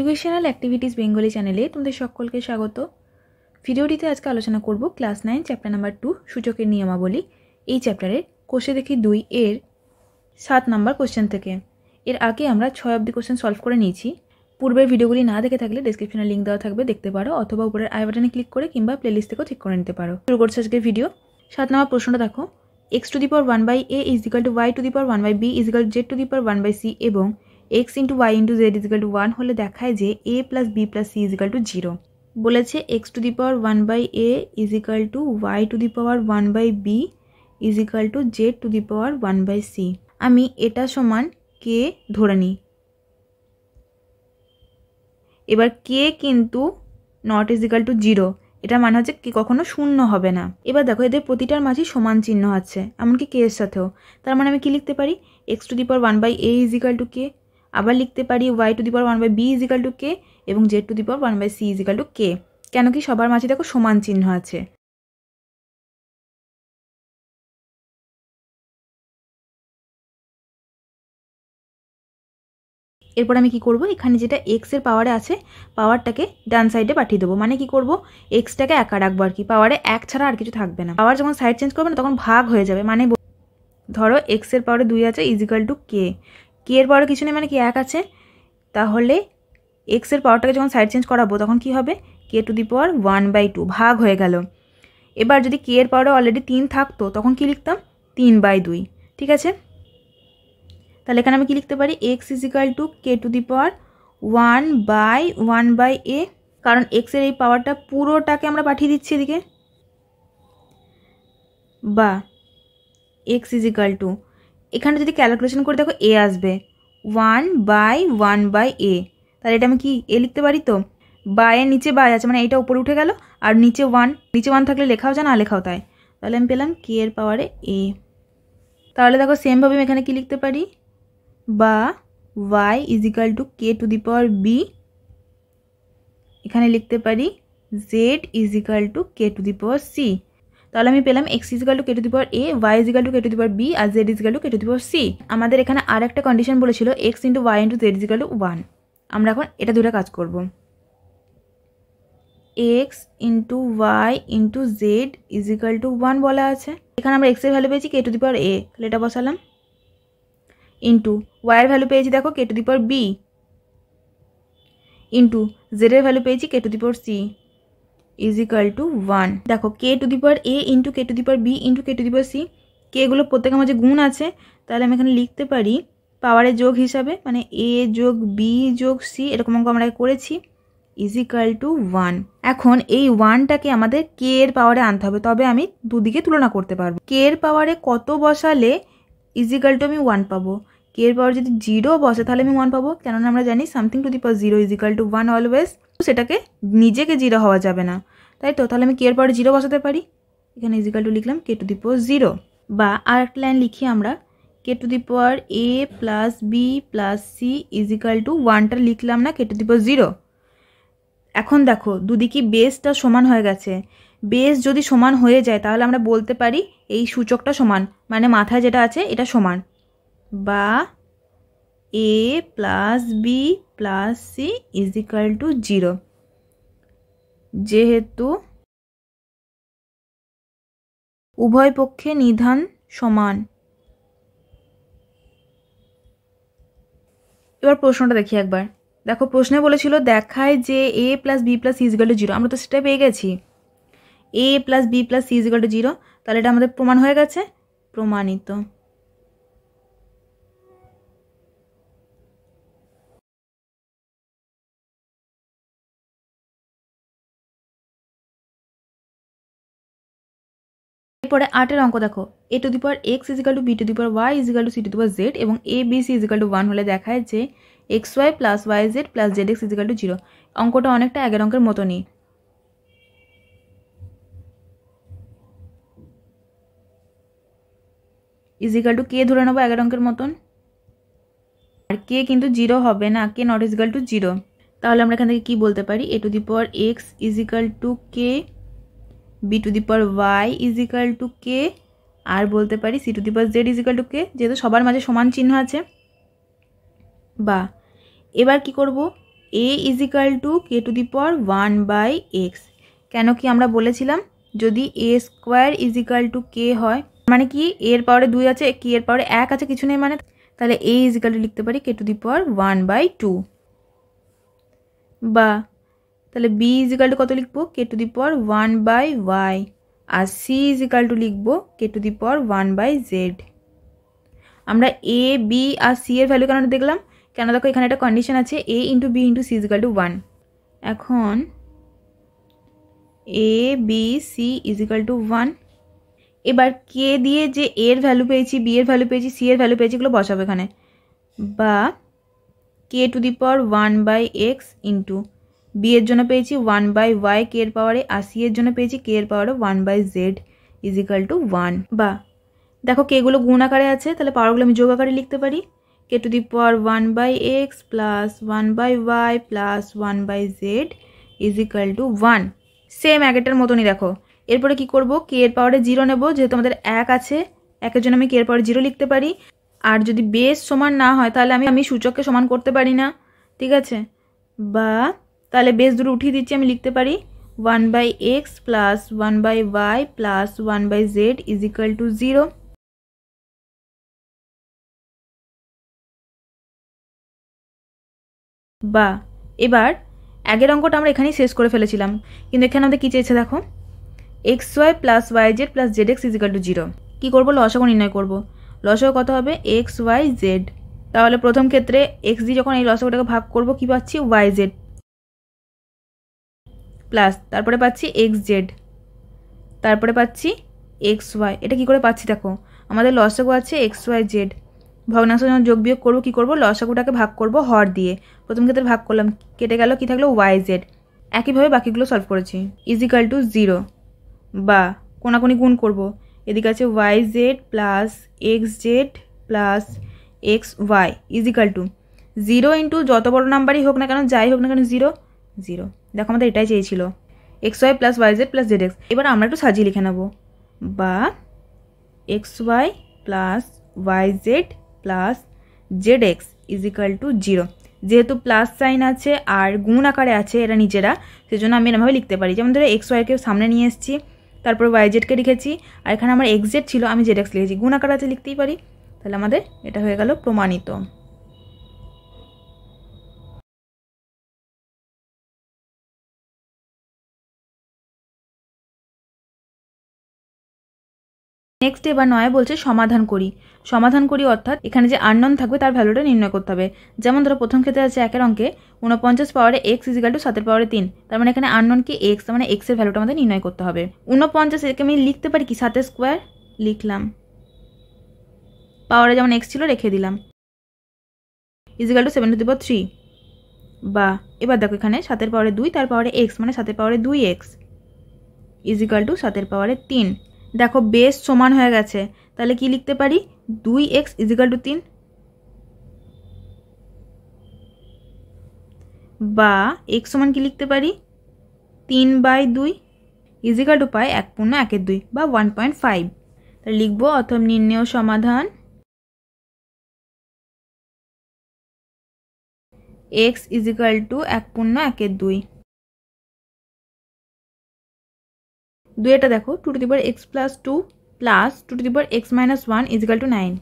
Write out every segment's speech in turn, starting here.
educational activities Bengali চ্যানেলে তোমাদের সকলকে স্বাগত ভিডিওটিতে আজকে আলোচনা করব class nine chapter number two সূচকের নিয়মাবলী এই চ্যাপ্টারের কোষে দেখি দুই এর সাত নাম্বার কোশ্চেন থেকে এর আগে আমরা ছয় অব্দি কোশ্চেন সলভ করে নিয়েছি পূর্বের ভিডিওগুলি না দেখে থাকলে ডিসক্রিপশনে লিঙ্ক দেওয়া থাকবে দেখতে পারো অথবা উপরের আই বাটনে ক্লিক করে কিংবা প্লেলিস্ট থেকেও ঠিক করে নিতে পারো শুরু করছে আজকের ভিডিও সাত নাম্বার প্রশ্নটা দেখো x to the power one by a is equal to y to the power one by b equal z to the power one by c এবং x into y into z is equal to one হলে দেখায় যে a plus b plus c is equal to zero বলেছে x to the power one by a is equal to y to the power one by b equal to z to the power one by c আমি এটা সমান কে ধরে নিই এবার কে কিন্তু not is equal to zero এটা মানে হচ্ছে কে কখনো শূন্য হবে না এবার দেখো এদের প্রতিটার মাঝে সমান চিহ্ন আছে এমনকি কে এর সাথেও তার মানে আমি কি লিখতে পারি x to the power one by a is equal to k আবার লিখতে পারি y to the power one by b is equal to k এবং z to the power one by c is equal to k কেন কি সবার মাঝে দেখো সমান চিহ্ন আছে এরপর আমি কি করব এখানে যেটা এক্স এর পাওয়ারে আছে পাওয়ারটাকে ডান সাইডে পাঠিয়ে দেবো মানে কি করব এক্সটাকে একা রাখবো আর কি পাওয়ারে এক ছাড়া আর কিছু থাকবে না পাওয়ার যখন সাইড চেঞ্জ করবে না তখন ভাগ হয়ে যাবে মানে ধরো এক্স এর পাওয়ারে দুই আছে ইজিক্যাল টু কে কে এর পরে কিছু নেই মানে কি এক আছে তাহলে এক্সের পাওয়ারটাকে যখন সাইড চেঞ্জ করাবো তখন কি হবে k to the power one by two ভাগ হয়ে গেল এবার যদি কে এর পাওয়ারে অলরেডি তিন থাকতো তখন কি লিখতাম তিন বাই দুই ঠিক আছে তাহলে এখানে আমি কি লিখতে পারি x is equal to k to the power one by one by a কারণ এক্সের এই পাওয়ারটা পুরোটাকে আমরা পাঠিয়ে দিচ্ছি এদিকে বা এক্স ইজিক্যাল টু এখানে যদি ক্যালকুলেশন করে দেখো এ আসবে one by one by a তাহলে এটা আমি কি এ লিখতে পারি তো বায়ের নিচে বাই আছে মানে এইটা উপরে উঠে গেল আর নিচে ওয়ান নিচে ওয়ান থাকলে লেখাও যায় না লেখাও তাই তাহলে আমি পেলাম কে এর পাওয়ারে এ তাহলে দেখো সেমভাবে আমি এখানে কি লিখতে পারি বা y is equal to k to the power b এখানে লিখতে পারি z is equal to k to the power c তাহলে আমি পেলাম x is equal to k to the power a y is equal to k to the power b আর z is equal to k to the power c আমাদের এখানে আর একটা কন্ডিশন বলেছিল x into y into z is equal to one আমরা এখন এটা দুটো কাজ করব x into y into z is equal to one বলা আছে এখানে আমরা এক্সের ভ্যালু পেয়েছি কেটু দিপর এ তাহলে এটা বসালাম ইন্টু ওয়াইয়ের ভ্যালু পেয়েছি দেখো কেটু দিপর বি ইন্টু জেডের ভ্যালু পেয়েছি k to the power c is equal to one দেখো k to the power a into k to the power b into k to the power c কে এগুলো প্রত্যেকের মাঝে যে গুণ আছে তাহলে আমি এখানে লিখতে পারি পাওয়ারের যোগ হিসাবে মানে এ যোগ বি যোগ সি এরকম অঙ্ক আমরা করেছি ইজ ইকাল টু ওয়ান এখন এই ওয়ানটাকে আমাদের কে এর পাওয়ারে আনতে হবে তবে আমি দুদিকে তুলনা করতে পারবো কে এর পাওয়ারে কত বসালে ইজ ইকাল টু আমি ওয়ান পাবো কে এর পাওয়ার যদি জিরো বসে তাহলে আমি ওয়ান পাবো কেননা আমরা জানি something to the power zero is equal to one always সেটাকে নিজেকে জিরো হওয়া যাবে না তাই তো তাহলে আমি কে এর পরে জিরো বসাতে পারি এখানে ইজিক্যাল টু লিখলাম কে টু দি পাওয়ার জিরো বা আর একটা লাইন লিখি আমরা k to the power a plus b plus c is equal to ওয়ানটা লিখলাম না কে টু দি পাওয়ার জিরো এখন দেখো দুদিকে বেসটা সমান হয়ে গেছে বেস যদি সমান হয়ে যায় তাহলে আমরা বলতে পারি এই সূচকটা সমান মানে মাথায় যেটা আছে এটা সমান বা a plus b plus c is equal to zero যেহেতু উভয় পক্ষে নিধান সমান এবার প্রশ্নটা দেখি একবার দেখো প্রশ্নে বলেছিল দেখায় যে a plus b plus is to zero আমরা তো সেটা পেয়ে গেছি a plus b plus is to zero তাহলে এটা আমাদের প্রমাণ হয়ে গেছে প্রমাণিত এরপরে আটের অঙ্ক দেখো এ to the power x is equal to b to the power y is equal to c to the power z এবং a b c is equal to one হলে দেখায় যে x y plus y z plus z x is equal to zero অঙ্কটা অনেকটা আগের অঙ্কের মতনই is equal to কে ধরে নেবো এগারো অঙ্কের মতন আর কে কিন্তু জিরো হবে না k not is equal to zero তাহলে আমরা এখান থেকে কী বলতে পারি a to the power x is equal to k b to the power y is equal to k আর বলতে পারি c to the power z is equal to k যেহেতু সবার মাঝে সমান চিহ্ন আছে বা এবার কি করব a is equal to k to the power one by x কেন কি আমরা বলেছিলাম যদি a square is equal to k হয় মানে কি এর পাওয়ারে দুই আছে কি এর পাওয়ারে এক আছে কিছু নেই মানে তাহলে এ ইজ ইকাল টু লিখতে পারি k to the power one by two বা তাহলে বি ইজিকাল টু কত লিখবো k to the power one by y আর সি ইজিকাল টু লিখবো k to the power one by z আমরা এ বি আর সি এর ভ্যালু কেন দেখলাম কেন দেখো এখানে একটা কন্ডিশন আছে a into b into c is equal to one এখন a b c is equal to one এবার কে দিয়ে যে এর ভ্যালু পেয়েছি বি এর ভ্যালু পেয়েছি সি এর ভ্যালু পেয়েছি এগুলো বসাবো এখানে বা k to the power one by x into b এর জন্য পেয়েছি ওয়ান বাই ওয়াই কে এর পাওয়ারে আর সি এর জন্য পেয়েছি কে এর পাওয়ারে one by z is equal to one বা দেখো কেগুলো গুণ আকারে আছে তাহলে পাওয়ারগুলো আমি যোগ আকারে লিখতে পারি k to the power one by x plus one by y plus one by z is equal to one same একটার মতনই দেখো এরপরে কি করব কে এর পাওয়ারে জিরো নেব যেহেতু আমাদের এক আছে একের জন্য আমি কে এর পাওয়ারে জিরো লিখতে পারি আর যদি বেস সমান না হয় তাহলে আমি আমি সূচককে সমান করতে পারি না ঠিক আছে বা তাহলে বেস দুটো উঠিয়ে দিচ্ছি আমি লিখতে পারি one by x plus one by y plus one by z is equal to zero বা এবার আগের অঙ্কটা আমরা এখানেই শেষ করে ফেলেছিলাম কিন্তু এখানে আমাদের কী চেয়েছে দেখো x y plus y z plus z x is equal to zero কী করবো লসাগু নির্ণয় করবো লসাগু কত হবে এক্স ওয়াই জেড তাহলে প্রথম ক্ষেত্রে এক্স দিয়ে যখন এই লসাগুটাকে ভাগ করবো কী পাচ্ছি ওয়াই জেড প্লাস তারপরে পাচ্ছি এক্স জেড তারপরে পাচ্ছি এক্স ওয়াই এটা কী করে পাচ্ছি দেখো আমাদের লসাগু আছে এক্স ওয়াই জেড ভগ্নাংশ যখন যোগ বিয়োগ করবো কী করবো লসাগুটাকে ভাগ করব হর দিয়ে প্রথম ক্ষেত্রে ভাগ করলাম কেটে গেল কী থাকলো ওয়াই জেড একইভাবে বাকিগুলো সলভ করেছি ইজিক্যাল টু জিরো বা কোনাকুনি গুণ করব এদিকে আছে y z plus x z plus x y is equal to zero into যত বড় নাম্বারই হোক না কেন যাই হোক না কেন জিরো জিরো দেখো আমাদের এটাই চেয়েছিল x y plus y z plus z x এবার আমরা একটু সাজিয়ে লিখে নেব বা x y plus y z plus z x is equal to zero যেহেতু প্লাস সাইন আছে আর গুণ আকারে আছে এরা নিজেরা সেজন্য আমি এরমভাবে লিখতে পারি যেমন ধরো এক্স ওয়াইকে সামনে নিয়ে এসেছি তারপর ওয়াই জেডকে লিখেছি আর এখানে আমার এক্স জেড ছিল আমি জেড এক্স লিখেছি গুণ আকারে আছে লিখতেই পারি তাহলে আমাদের এটা হয়ে গেল প্রমাণিত নেক্সট এবার নয় বলছে সমাধান করি সমাধান করি অর্থাৎ এখানে যে আননন থাকবে তার ভ্যালুটা নির্ণয় করতে হবে যেমন ধরো প্রথম ক্ষেত্রে আছে একের অঙ্কে উনপঞ্চাশ পাওয়ারে এক্স ইজিক্যাল টু সাতের পাওয়ারে তিন তার মানে এখানে আননন কি এক্স তার মানে এক্সের ভ্যালুটা আমাদের নির্ণয় করতে হবে উনপঞ্চাশ একে আমি লিখতে পারি কি সাতের স্কোয়ার লিখলাম পাওয়ারে যেমন এক্স ছিল রেখে দিলাম is equal to seven to the three বা এবার দেখো এখানে সাতের পাওয়ারে দুই তার পাওয়ারে এক্স মানে সাতের পাওয়ারে দুই এক্স ইজিক্যাল টু সাতের পাওয়ারে তিন দেখো বেস সমান হয়ে গেছে তাহলে কি লিখতে পারি দুই এক্স ইজিক্যাল টু তিন বা এক সমান কি লিখতে পারি তিন বাই দুই ইজিক্যাল টু পাই এক পূর্ণ একের দুই বা ওয়ান পয়েন্ট ফাইভ তাহলে লিখবো অথব নির্ণয় সমাধান এক্স ইজিক্যাল টু এক পূর্ণ একের দুই দুই এটা দেখো two to the x plus two plus two to the x minus one is equal to nine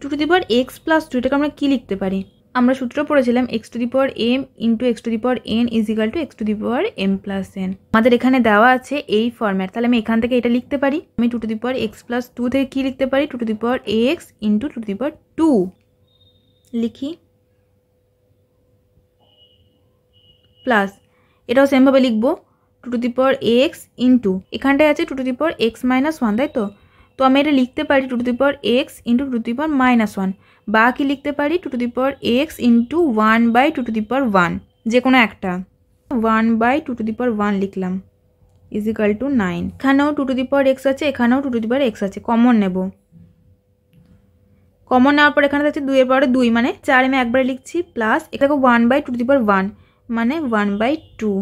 two to the x plus two এটাকে আমরা কী লিখতে পারি আমরা সূত্র পড়েছিলাম x to the power m into x to the power n is equal to x to the power m plus n আমাদের এখানে দেওয়া আছে এই ফর্ম্যাট তাহলে আমি এখান থেকে এটা লিখতে পারি আমি two to the power x plus two থেকে কী লিখতে পারি two to the power x into two to the power two লিখি প্লাস এটাও সেমভাবে লিখবো two to the power x into এখানটায় আছে two to the power x minus one তাই তো তো আমি এটা লিখতে পারি two to the power x into two to the power minus one বা কি লিখতে পারি two to the power x into one by two to the power one যে কোনো একটা one by two to the power one লিখলাম is to nine এখানেও two to the power x আছে এখানেও two to the power x আছে common নেব common নেওয়ার পর এখানে আছে দুইয়ের পাওয়ারে দুই মানে চার আমি একবারে লিখছি প্লাস এটাকে one by two to the power one মানে ওয়ান বাই টু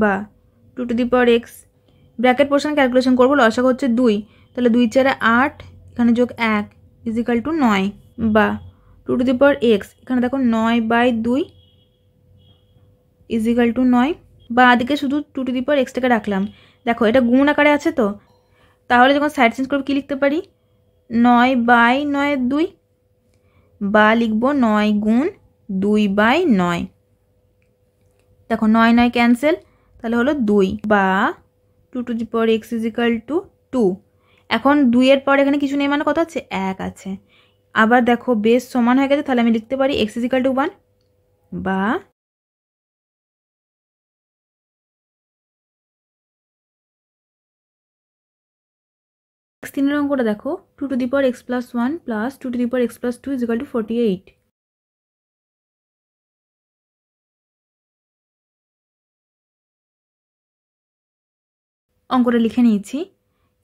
বা two to the power x bracket portion calculation করবো লসাগ হচ্ছে দুই তাহলে দুই চারে আট এখানে যোগ এক ইজিক্যাল টু নয় বা two to the power x এখানে দেখো নয় বাই দুই ইজিক্যাল টু নয় বা আদিকে শুধু টু টু দি পাওয়ার এক্সটাকে রাখলাম দেখো এটা গুণ আকারে আছে তো তাহলে যখন সাইড চেঞ্জ করবো কী লিখতে পারি নয় বাই নয় দুই বা লিখবো নয় গুণ দুই বাই নয় দেখো নয় নয় ক্যান্সেল তাহলে হলো দুই বা two to the x is equal to two এখন দুইয়ের পর এখানে কিছু নেই মানে কত হচ্ছে এক আছে আবার দেখো বেশ সমান হয়ে গেছে তাহলে আমি লিখতে পারি এক্স ইজিক্যাল টু ওয়ান বা তিনের অঙ্কটা দেখো two to the power x plus one plus two to the power x plus two is equal to forty eight অঙ্কটা লিখে নিয়েছি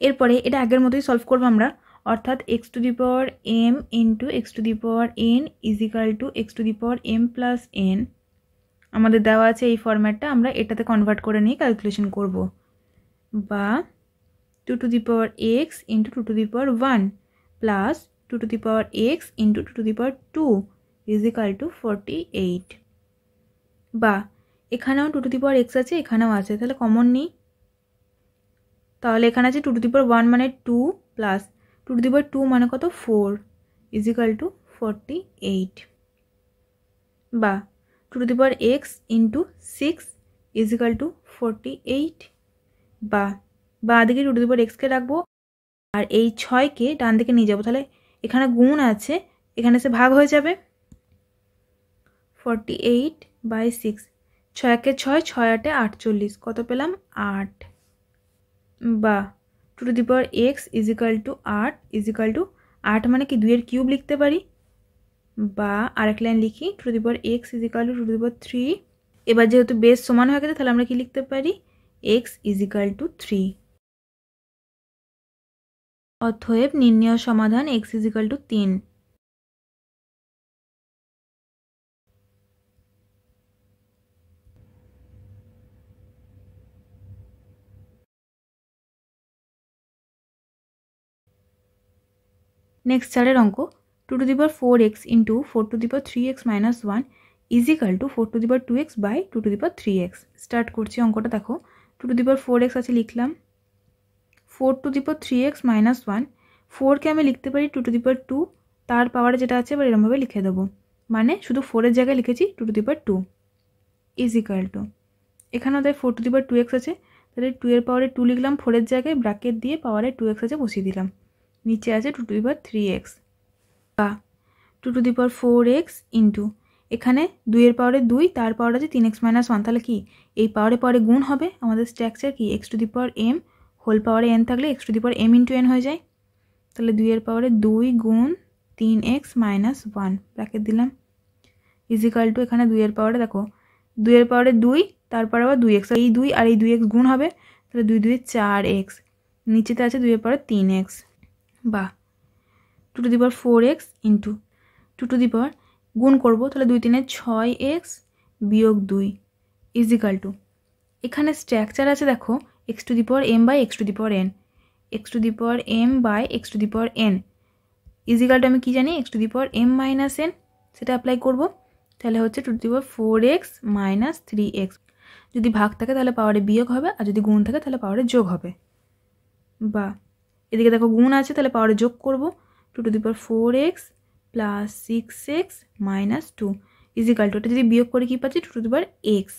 এরপরে এটা আগের মতোই সলভ করবো আমরা অর্থাৎ x to the power m into x to the power n is equal to x to the power m plus n আমাদের দেওয়া আছে এই ফরম্যাটটা আমরা এটাতে কনভার্ট করে নিয়ে ক্যালকুলেশন করব বা two to the power x into two to the power one plus two to the power x into two to the power two is equal to forty eight বা এখানেও two to the power x আছে এখানেও আছে তাহলে common নেই তাহলে এখানে আছে two to the power one মানে two plus two to the power two মানে কত four is equal to forty eight বা two to the power x into six is equal to forty eight বা বা দিকে টু টু দি পাওয়ার এক্সকে রাখবো আর এই ছয়কে ডান দিকে নিয়ে যাবো তাহলে এখানে গুণ আছে এখানে সে ভাগ হয়ে যাবে ফর্টি এইট বাই সিক্স ছয় একে ছয় ছয় আটে আটচল্লিশ কত পেলাম আট বা two to the power x is equal to আট ইজ ইকাল টু আট মানে কি দুইয়ের কিউব লিখতে পারি বা আরেক লাইন লিখি two to the power x is equal to two to the power three এবার যেহেতু বেস সমান হয়ে গেছে তাহলে আমরা কি লিখতে পারি x is equal to three অথয়েব নির্ণয় সমাধান এক্স ইজ ইকাল টু তিন নেক্সট চারের অঙ্ক two to the power four x into four to the power three x minus one is equal to four to the power two x by two to the power three x start করছি অঙ্কটা দেখো two to the power four x আছে লিখলাম four to the power three x minus one ফোরকে আমি লিখতে পারি two to the power two তার পাওয়ারে যেটা আছে এবার এরমভাবে লিখে দেবো মানে শুধু ফোরের জায়গায় লিখেছি two to the power two is equal to এখানেও তাই four to the power two x আছে তাহলে টু এর পাওয়ারে টু লিখলাম ফোরের জায়গায় ব্র্যাকেট দিয়ে পাওয়ারে টু এক্স আছে বসিয়ে দিলাম নিচে আছে two to the power three x বা two to the power four x into এখানে দুইয়ের পাওয়ারে দুই তার পাওয়ার আছে তিন এক্স মাইনাস ওয়ান তাহলে কি এই পাওয়ারে পাওয়ারে গুণ হবে আমাদের স্ট্রাকচার কি x to the power m whole পাওয়ারে এন থাকলে x to the power m into n হয়ে যায় তাহলে দুইয়ের পাওয়ারে দুই গুণ তিন এক্স মাইনাস ওয়ান ব্র্যাকেট দিলাম ইজিক্যাল টু এখানে দুইয়ের পাওয়ারে দেখো দুইয়ের পাওয়ারে দুই তারপর আবার দুই এক্স এই দুই আর এই দুই এক্স গুণ হবে তাহলে দুই দুই চার এক্স নিচেতে আছে দুইয়ের পাওয়ারে তিন এক্স বা two to the power four x into two to the power গুণ করবো তাহলে দুই তিনে ছয় এক্স বিয়োগ দুই ইজিক্যাল টু এখানে স্ট্রাকচার আছে দেখো x to the power m by x to the power n x to the power m by x to the power n is equal to আমি কী জানি x to the power m minus n সেটা apply করব তাহলে হচ্ছে two to the power four x minus three x যদি ভাগ থাকে তাহলে পাওয়ারে বিয়োগ হবে আর যদি গুণ থাকে তাহলে পাওয়ারে যোগ হবে বা এদিকে দেখো গুণ আছে তাহলে পাওয়ারে যোগ করব two to the power four x plus six x minus two equal to ওটা যদি বিয়োগ করে কী পাচ্ছি two to the power x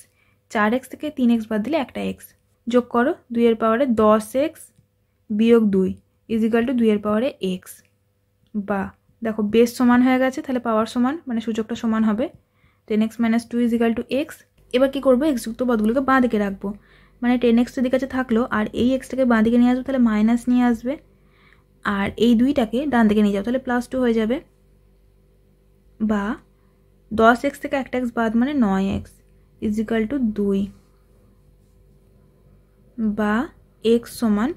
চার এক্স থেকে তিন এক্স বাদ দিলে একটা এক্স যোগ করো দুইয়ের পাওয়ারে দশ এক্স বিয়োগ দুই ইজিকাল টু দুইয়ের পাওয়ারে এক্স বা দেখো বেশ সমান হয়ে গেছে তাহলে পাওয়ার সমান মানে সূচকটা সমান হবে ten x minus two equal to x এবার কী করবো এক্সযুক্ত পদগুলোকে বাঁ দিকে রাখবো মানে টেন এক্স দিকে কাছে থাকলো আর এই এক্সটাকে বাঁ দিকে নিয়ে আসবো তাহলে মাইনাস নিয়ে আসবে আর এই দুইটাকে ডান দিকে নিয়ে যাও তাহলে প্লাস টু হয়ে যাবে বা দশ এক্স থেকে একটা এক্স বাদ মানে নয় এক্স ইজিক্যাল টু দুই বা এক্স সমান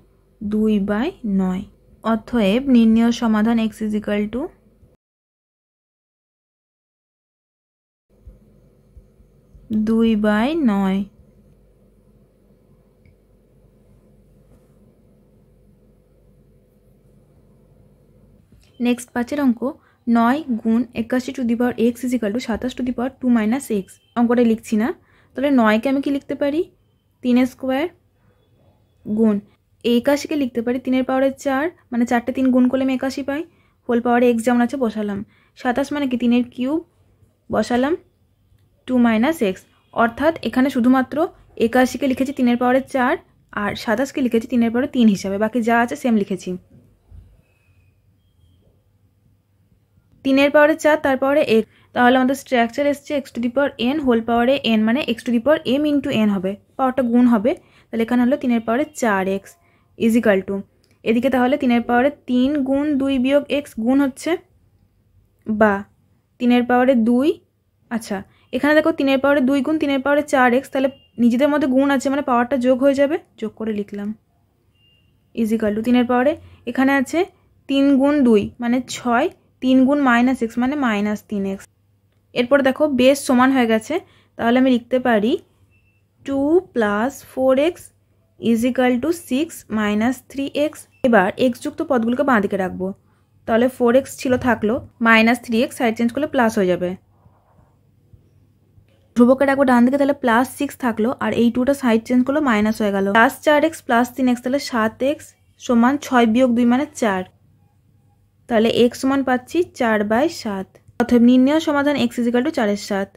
দুই বাই নয় অতএব নির্ণয় সমাধান এক্স ইজিক্যাল টু দুই বাই নয় নেক্সট পাঁচের অঙ্ক নয় গুণ একাশি to the power x is equal to সাতাশ to the power two minus x অঙ্কটা লিখছি না তাহলে নয়কে আমি কি লিখতে পারি তিন স্কোয়ার গুণ একাশিকে লিখতে পারি তিনের পাওয়ারে চার মানে চারটে তিন গুণ করলে আমি একাশি পাই হোল পাওয়ারে এক্স যেমন আছে বসালাম সাতাশ মানে কি তিনের কিউব বসালাম টু মাইনাস এক্স অর্থাৎ এখানে শুধুমাত্র একাশিকে লিখেছি তিনের পাওয়ারে চার আর সাতাশকে লিখেছি তিনের পাওয়ারে তিন হিসাবে বাকি যা আছে সেম লিখেছি তিনের পাওয়ারে চার তারপরে এক তাহলে আমাদের স্ট্রাকচার এসছে x to the power n whole পাওয়ারে এন মানে x to the power m into n হবে পাওয়ারটা গুণ হবে তাহলে এখানে হলো তিনের পাওয়ারে চার এক্স ইজিক্যাল টু এদিকে তাহলে তিনের পাওয়ারে তিন গুণ দুই বিয়োগ এক্স গুণ হচ্ছে বা তিনের পাওয়ারে দুই আচ্ছা এখানে দেখো তিনের পাওয়ারে দুই গুণ তিনের পাওয়ারে চার এক্স তাহলে নিজেদের মধ্যে গুণ আছে মানে পাওয়ারটা যোগ হয়ে যাবে যোগ করে লিখলাম ইজিকাল টু তিনের পাওয়ারে এখানে আছে তিন গুণ দুই মানে ছয় তিন গুণ মাইনাস এক্স মানে মাইনাস তিন এক্স এরপর দেখো বেস সমান হয়ে গেছে তাহলে আমি লিখতে পারি two plus four x is equal to six minus three x এবার এক্সযুক্ত পদগুলোকে বাঁ রাখবো তাহলে ফোর এক্স ছিল থাকলো minus three x side change করলে প্লাস হয়ে যাবে ধ্রুবকে রাখবো ডান দিকে তাহলে প্লাস সিক্স থাকলো আর এই টুটা সাইড চেঞ্জ করলো মাইনাস হয়ে গেল প্লাস চার এক্স প্লাস তিন এক্স তাহলে সাত এক্স সমান ছয় বিয়োগ দুই মানে চার তাহলে এক্স সমান পাচ্ছি চার বাই সাত অর্থাৎ নির্ণয় সমাধান এক্স ইজিক্যাল টু চারের সাত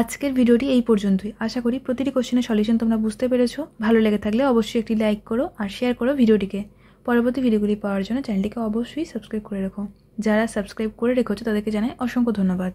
আজকের ভিডিওটি এই পর্যন্তই আশা করি প্রতিটি কোশ্চেনের সলিউশন তোমরা বুঝতে পেরেছো ভালো লেগে থাকলে অবশ্যই একটি লাইক করো আর শেয়ার করো ভিডিওটিকে পরবর্তী ভিডিওগুলি পাওয়ার জন্য চ্যানেলটিকে অবশ্যই সাবস্ক্রাইব করে রাখো যারা সাবস্ক্রাইব করে রেখেছো তাদেরকে জানাই অসংখ্য ধন্যবাদ